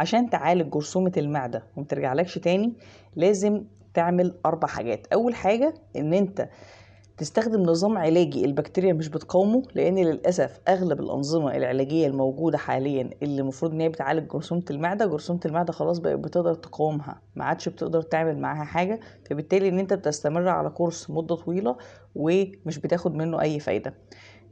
عشان تعالج جرثومة المعدة ومترجعلكش تاني لازم تعمل أربع حاجات أول حاجة إن أنت تستخدم نظام علاجي البكتيريا مش بتقاومه لان للاسف اغلب الانظمه العلاجيه الموجوده حاليا اللي المفروض ان هي بتعالج جرثومه المعده جرثومه المعده خلاص بقت بتقدر تقاومها ما عادش بتقدر تعمل معاها حاجه فبالتالي ان انت بتستمر على كورس مده طويله ومش بتاخد منه اي فايده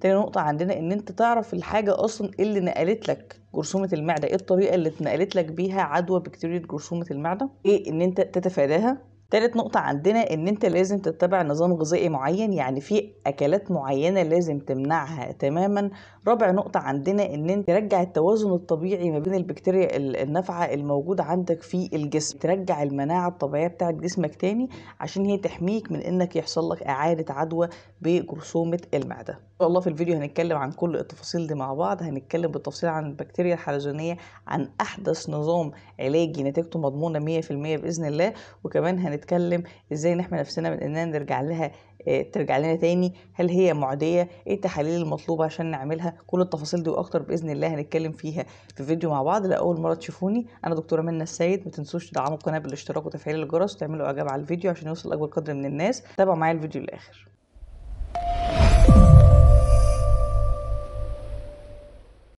تاني نقطة عندنا ان انت تعرف الحاجة اصلا ايه اللي نقلت لك جرثومة المعدة ايه الطريقة اللي اتنقلت لك بيها عدوى بكتيريا جرثومة المعدة ايه ان انت تتفاداها تالت نقطة عندنا ان انت لازم تتبع نظام غذائي معين يعني في اكلات معينة لازم تمنعها تماما رابع نقطة عندنا ان انت ترجع التوازن الطبيعي ما بين البكتيريا النافعة الموجودة عندك في الجسم ترجع المناعة الطبيعية بتاعة جسمك تاني عشان هي تحميك من انك يحصل لك اعادة عدوى بجرثومة المعدة ان شاء الله في الفيديو هنتكلم عن كل التفاصيل دي مع بعض هنتكلم بالتفصيل عن البكتيريا الحلزونية عن احدث نظام علاجي نتيجته مضمونة 100% باذن الله وكمان هنتكلم هنتكلم ازاي نحمي نفسنا من اننا نرجع لها آه، ترجع لنا تاني هل هي معدية ايه التحاليل المطلوبة عشان نعملها كل التفاصيل دي واكتر باذن الله هنتكلم فيها في فيديو مع بعض لاول مرة تشوفوني انا دكتورة منى السيد ما تنسوش تدعموا القناة بالاشتراك وتفعيل الجرس وتعملوا اعجاب على الفيديو عشان يوصل اكبر قدر من الناس تابعوا معايا الفيديو للاخر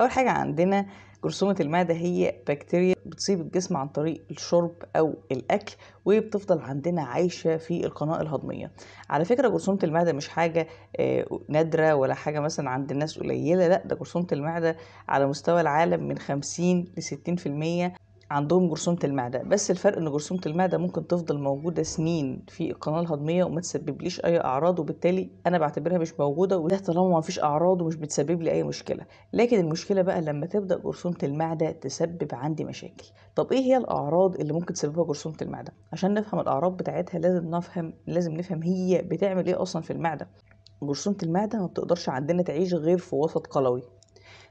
اول حاجه عندنا جرثومة المعدة هي بكتيريا بتصيب الجسم عن طريق الشرب أو الأكل وبتفضل عندنا عايشة في القناة الهضمية على فكرة جرثومة المعدة مش حاجة آه، نادرة ولا حاجة مثلا عند الناس قليلة لا ده جرثومة المعدة على مستوى العالم من 50 ل 60% عندهم جرثومة المعدة بس الفرق ان جرثومة المعدة ممكن تفضل موجودة سنين في القناة الهضمية وما تسببليش اي اعراض وبالتالي انا بعتبرها مش موجودة وده طالما ما فيش اعراض ومش بتسبب لي اي مشكلة لكن المشكلة بقى لما تبدأ جرثومة المعدة تسبب عندي مشاكل طب ايه هي الاعراض اللي ممكن تسببها جرثومة المعدة عشان نفهم الاعراض بتاعتها لازم نفهم لازم نفهم هي بتعمل ايه اصلا في المعدة جرثومة المعدة ما بتقدرش عندنا تعيش غير في وسط قلوي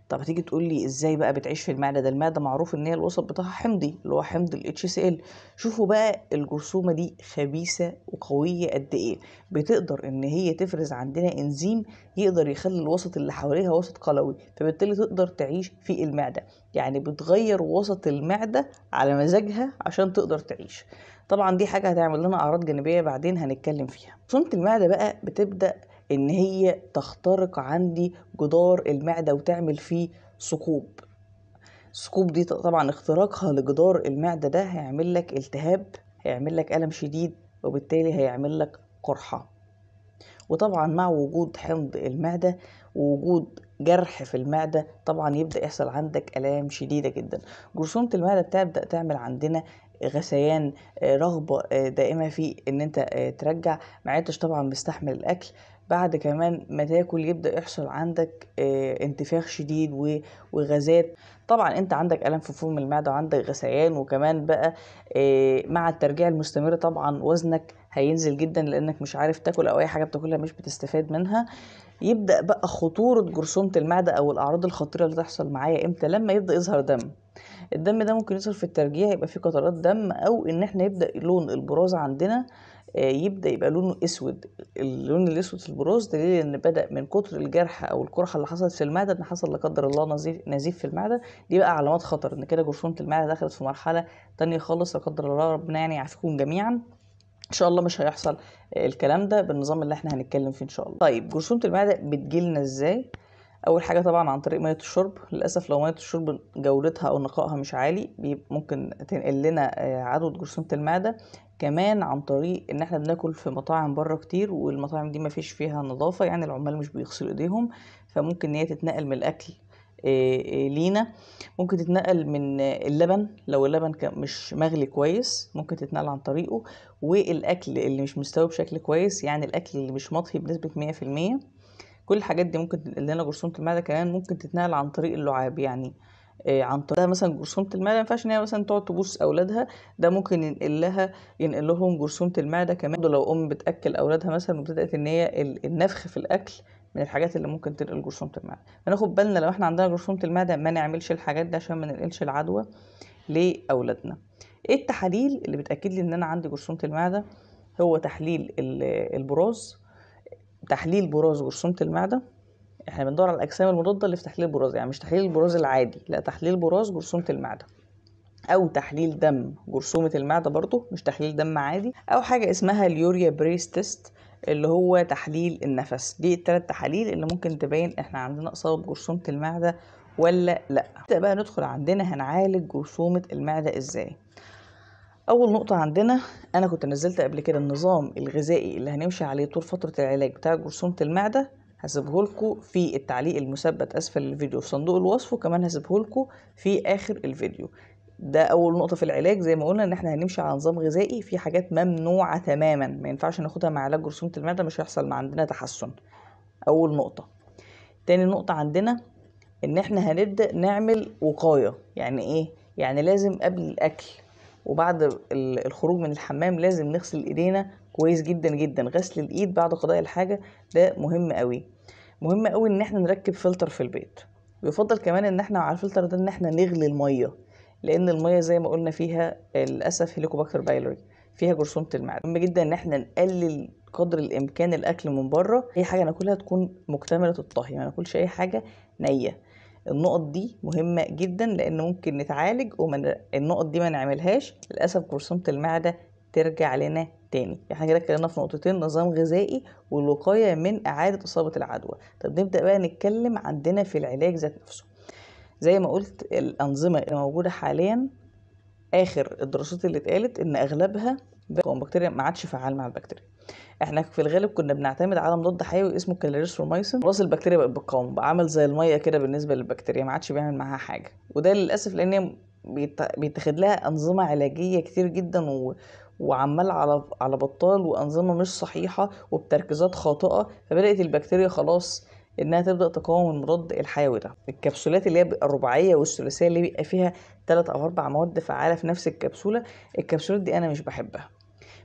طب هتيجي تقول لي ازاي بقى بتعيش في المعده ده المعده معروف ان هي الوسط بتاعها حمضي اللي هو حمض الاتش سي ال شوفوا بقى الجرثومه دي خبيثه وقويه قد ايه بتقدر ان هي تفرز عندنا انزيم يقدر يخلي الوسط اللي حواليها وسط قلوي فبالتالي تقدر تعيش في المعده يعني بتغير وسط المعده على مزاجها عشان تقدر تعيش طبعا دي حاجه هتعمل لنا اعراض جانبيه بعدين هنتكلم فيها جرثومه المعده بقى بتبدا ان هي تخترق عندي جدار المعدة وتعمل فيه ثقوب ثقوب دي طبعا اختراقها لجدار المعدة ده هيعمل لك التهاب هيعمل لك ألم شديد وبالتالي هيعمل لك قرحة وطبعا مع وجود حمض المعدة ووجود جرح في المعدة طبعا يبدأ يحصل عندك آلام شديدة جدا جرثومة المعدة بتبدأ تعمل عندنا غثيان آه، رغبة آه، دائمة في ان انت آه، ترجع معدتش طبعا مستحمل الاكل بعد كمان ما تاكل يبدأ يحصل عندك آه، انتفاخ شديد وغازات طبعا انت عندك الم في فم المعده وعندك غثيان وكمان بقى آه، مع الترجيع المستمر طبعا وزنك هينزل جدا لانك مش عارف تاكل او اي حاجه بتاكلها مش بتستفاد منها يبدا بقى خطوره جرثومه المعده او الاعراض الخطيره اللي تحصل معايا امتى لما يبدا يظهر دم الدم ده ممكن يظهر في الترجيع يبقى فيه قطرات دم او ان احنا يبدا لون البراز عندنا آه، يبدا يبقى لونه اسود اللون الاسود في البروز دليل ان بدا من كتر الجرح او القرحه اللي حصلت في المعده ان حصل لا قدر الله نزيف نزيف في المعده دي بقى علامات خطر ان كده جرثومه المعده دخلت في مرحله تانية خالص لا قدر الله ربنا يعني يعافيكم جميعا ان شاء الله مش هيحصل آه، الكلام ده بالنظام اللي احنا هنتكلم فيه ان شاء الله طيب جرثومه المعده بتجيلنا ازاي اول حاجه طبعا عن طريق ميه الشرب للاسف لو ميه الشرب جودتها او نقائها مش عالي ممكن تنقل لنا آه، عدوى جرثومه المعده كمان عن طريق ان احنا بناكل في مطاعم بره كتير والمطاعم دي مفيش فيها نظافة يعني العمال مش بيغسلوا ايديهم فممكن ان هي تتنقل من الاكل لينا ممكن تتنقل من اللبن لو اللبن مش مغلي كويس ممكن تتنقل عن طريقه والاكل اللي مش مستوي بشكل كويس يعني الاكل اللي مش مطهي بنسبه 100% كل الحاجات دي ممكن اللي لنا جرثومه المعده كمان ممكن تتنقل عن طريق اللعاب يعني آه، عن طريق مثلا جرثومه المعده ما ينفعش ان هي مثلا تقعد تبوس اولادها ده ممكن ينقل لها ينقل لهم جرثومه المعده كمان لو ام بتاكل اولادها مثلا وابتدات ان هي النفخ في الاكل من الحاجات اللي ممكن تنقل جرثومه المعده فناخد بالنا لو احنا عندنا جرثومه المعده ما نعملش الحاجات دي عشان ما ننقلش العدوى لاولادنا ايه التحاليل اللي بتاكد لي ان انا عندي جرثومه المعده هو تحليل البراز تحليل براز جرثومه المعده احنا بندور على الاجسام المضاده اللي في تحليل البراز يعني مش تحليل البراز العادي لا تحليل براز جرثومه المعده او تحليل دم جرثومه المعده برضه مش تحليل دم عادي او حاجه اسمها اليوريا بريس تيست اللي هو تحليل النفس دي التلات تحاليل اللي ممكن تبين احنا عندنا اصابه جرثومه المعده ولا لا نبدا بقى ندخل عندنا هنعالج جرثومه المعده ازاي اول نقطه عندنا انا كنت نزلت قبل كده النظام الغذائي اللي هنمشي عليه طول فتره العلاج بتاع جرثومه المعده هسيبه لكم في التعليق المثبت اسفل الفيديو في صندوق الوصف وكمان هسيبه لكم في اخر الفيديو ده اول نقطه في العلاج زي ما قلنا ان احنا هنمشي على نظام غذائي في حاجات ممنوعه تماما ما ينفعش ناخدها مع علاج جرثومه المعده مش هيحصل ما عندنا تحسن اول نقطه تاني نقطه عندنا ان احنا هنبدا نعمل وقايه يعني ايه يعني لازم قبل الاكل وبعد الخروج من الحمام لازم نغسل ايدينا كويس جدا جدا غسل الايد بعد قضاء الحاجه ده مهم قوي مهم قوي ان احنا نركب فلتر في البيت ويفضل كمان ان احنا على الفلتر ده ان احنا نغلي الميه لان الميه زي ما قلنا فيها للاسف هيليكوباكتر بايلوري فيها جرثومه المعده مهم جدا ان احنا نقلل قدر الامكان الاكل من بره اي حاجه ناكلها تكون مكتمله الطهي ما ناكلش اي حاجه نيه النقط دي مهمة جدا لأن ممكن نتعالج ومن النقط دي ما نعملهاش للأسف كرسومة المعدة ترجع لنا تاني احنا كده اتكلمنا في نقطتين نظام غذائي والوقاية من إعادة إصابة العدوى طب نبدأ بقى نتكلم عندنا في العلاج ذات نفسه زي ما قلت الأنظمة اللي موجودة حاليا آخر الدراسات اللي اتقالت إن أغلبها بكتيريا ما عادش فعال مع البكتيريا احنا في الغالب كنا بنعتمد على مضاد حيوي اسمه كاليريثرومايسين خلاص البكتيريا بقت بتقاوم بقى عمل زي الميه كده بالنسبه للبكتيريا ما عادش بيعمل معاها حاجه وده للاسف لان بيتاخد لها انظمه علاجيه كتير جدا و... وعمال على على بطال وانظمه مش صحيحه وبتركيزات خاطئه فبدات البكتيريا خلاص انها تبدا تقاوم المضاد الحيوي ده الكبسولات اللي هي الرباعيه والثلاثيه اللي بيبقى فيها ثلاث او اربع مواد فعاله في نفس الكبسوله الكبسولات دي انا مش بحبها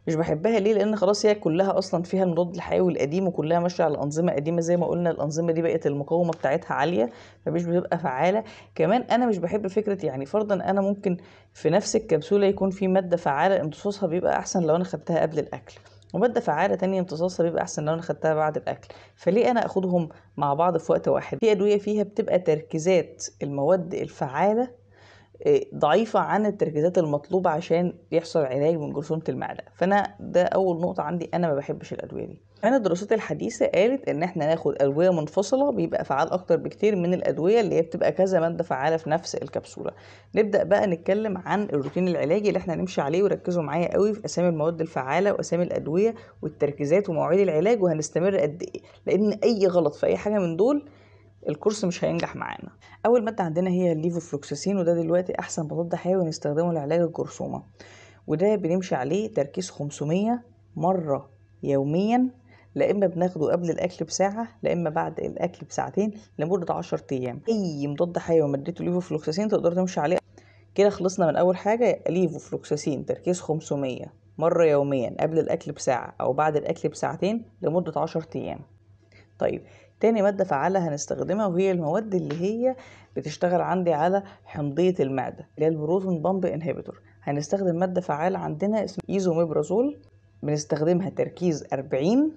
مش بحبها ليه لان خلاص هي كلها اصلا فيها المضاد الحيوي القديم وكلها ماشيه على انظمه قديمه زي ما قلنا الانظمه دي بقت المقاومه بتاعتها عاليه فمش بتبقى فعاله كمان انا مش بحب فكره يعني فرضا انا ممكن في نفس الكبسوله يكون في ماده فعاله امتصاصها بيبقى احسن لو انا خدتها قبل الاكل وماده فعاله تانية امتصاصها بيبقى احسن لو انا خدتها بعد الاكل فليه انا اخدهم مع بعض في وقت واحد في ادويه فيها بتبقى تركيزات المواد الفعاله ضعيفة عن التركيزات المطلوبة عشان يحصل علاج من جرثومة المعدة فأنا ده أول نقطة عندي أنا ما بحبش الأدوية دي أنا الدراسات الحديثة قالت إن إحنا ناخد أدوية منفصلة بيبقى فعال أكتر بكتير من الأدوية اللي هي بتبقى كذا مادة فعالة في نفس الكبسولة نبدأ بقى نتكلم عن الروتين العلاجي اللي إحنا نمشي عليه وركزوا معايا قوي في أسامي المواد الفعالة وأسامي الأدوية والتركيزات ومواعيد العلاج وهنستمر قد إيه لأن أي غلط في أي حاجة من دول الكورس مش هينجح معانا اول ماده عندنا هي الليفوفلوكساسين وده دلوقتي احسن مضاد حيوي نستخدمه لعلاج الجرثومه وده بنمشي عليه تركيز 500 مره يوميا لا اما بناخده قبل الاكل بساعه لا اما بعد الاكل بساعتين لمده 10 ايام اي مضاد حيوي مادته ليفوفلوكساسين تقدر تمشي عليه كده خلصنا من اول حاجه ليفوفلوكساسين تركيز 500 مره يوميا قبل الاكل بساعه او بعد الاكل بساعتين لمده 10 ايام طيب تاني مادة فعالة هنستخدمها وهي المواد اللي هي بتشتغل عندي على حمضية المعدة اللي هي البروتون بامب انهبيتور هنستخدم مادة فعالة عندنا اسمها ايزوميبرازول بنستخدمها تركيز 40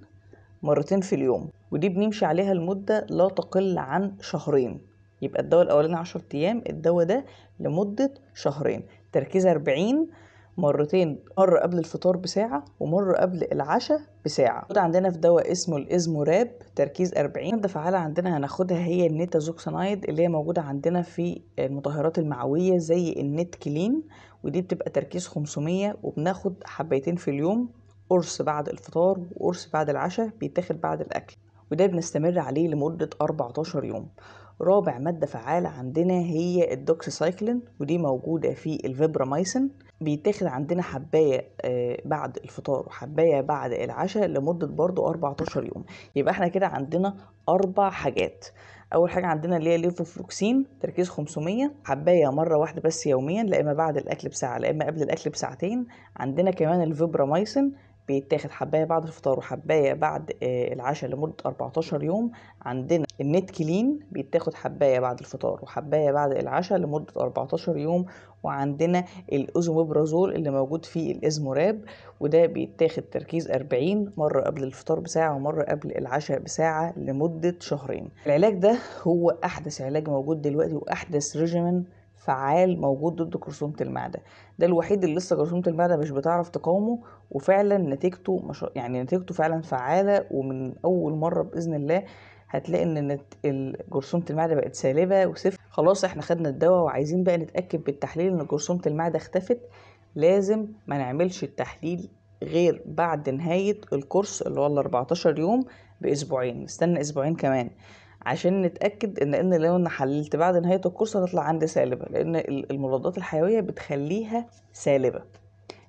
مرتين في اليوم ودي بنمشي عليها لمدة لا تقل عن شهرين يبقى الدواء الأولاني 10 أيام الدواء ده لمدة شهرين تركيز 40 مرتين مرة قبل الفطار بساعة ومرة قبل العشاء بساعة موجود عندنا في دواء اسمه الازموراب تركيز 40 المادة فعالة عندنا هناخدها هي النيتازوكسانايد اللي هي موجودة عندنا في المطهرات المعوية زي النت كلين ودي بتبقى تركيز 500 وبناخد حبيتين في اليوم قرص بعد الفطار وقرص بعد العشاء بيتاخد بعد الأكل وده بنستمر عليه لمدة 14 يوم رابع مادة فعالة عندنا هي الدوكسيسايكلين ودي موجودة في الفيبرامايسين بيتاخد عندنا حباية آه، بعد الفطار وحباية بعد العشاء لمدة برضو 14 يوم يبقى احنا كده عندنا أربع حاجات أول حاجة عندنا اللي هي ليفوفلوكسين تركيز 500 حباية مرة واحدة بس يوميا لا إما بعد الأكل بساعة لا إما قبل الأكل بساعتين عندنا كمان الفيبرامايسين بيتاخد آه، حبايه بعد الفطار وحبايه بعد العشاء لمده 14 يوم عندنا النت كلين بيتاخد حبايه بعد الفطار وحبايه بعد العشاء لمده 14 يوم وعندنا الاوزوميبرازول اللي موجود في الازموراب وده بيتاخد تركيز 40 مره قبل الفطار بساعه ومره قبل العشاء بساعه لمده شهرين العلاج ده هو احدث علاج موجود دلوقتي واحدث ريجيمن فعال موجود ضد جرثومة المعدة ده الوحيد اللي لسه جرثومة المعدة مش بتعرف تقاومه وفعلا نتيجته مش... يعني نتيجته فعلا فعالة ومن أول مرة بإذن الله هتلاقي ان جرثومة المعدة بقت سالبة وصفر خلاص احنا خدنا الدواء وعايزين بقى نتأكد بالتحليل ان جرثومة المعدة اختفت لازم ما نعملش التحليل غير بعد نهاية الكورس اللي هو ال 14 يوم بأسبوعين نستنى أسبوعين كمان عشان نتاكد ان ان لو انا حللت بعد نهايه الكورس هتطلع عندي سالبه لان المضادات الحيويه بتخليها سالبه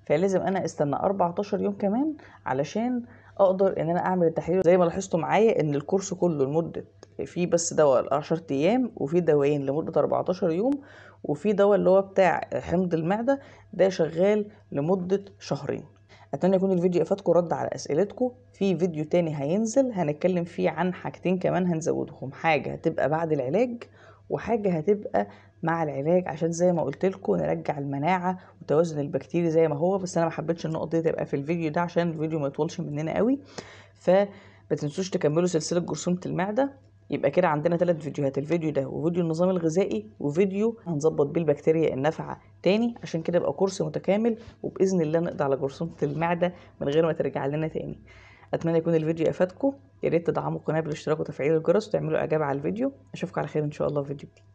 فلازم انا استنى 14 يوم كمان علشان اقدر ان انا اعمل التحليل زي ما لاحظتوا معايا ان الكورس كله لمده في بس دواء 10 ايام وفي دوايين لمده 14 يوم وفي دواء اللي هو بتاع حمض المعده ده شغال لمده شهرين اتمنى يكون الفيديو افادكم رد على اسئلتكم في فيديو تاني هينزل هنتكلم فيه عن حاجتين كمان هنزودهم حاجه هتبقى بعد العلاج وحاجه هتبقى مع العلاج عشان زي ما قلت لكم نرجع المناعه وتوازن البكتيري زي ما هو بس انا ما حبيتش النقطه دي تبقى في الفيديو ده عشان الفيديو ما يطولش مننا قوي ف تنسوش تكملوا سلسله جرثومه المعده يبقى كده عندنا ثلاث فيديوهات الفيديو ده وفيديو النظام الغذائي وفيديو هنظبط بيه البكتيريا النافعه تاني عشان كده يبقى كورس متكامل وباذن الله نقضي على جرثومه المعده من غير ما ترجع لنا تاني اتمنى يكون الفيديو افادكم يا ريت تدعموا القناه بالاشتراك وتفعيل الجرس وتعملوا اعجاب على الفيديو اشوفكم على خير ان شاء الله في فيديو جديد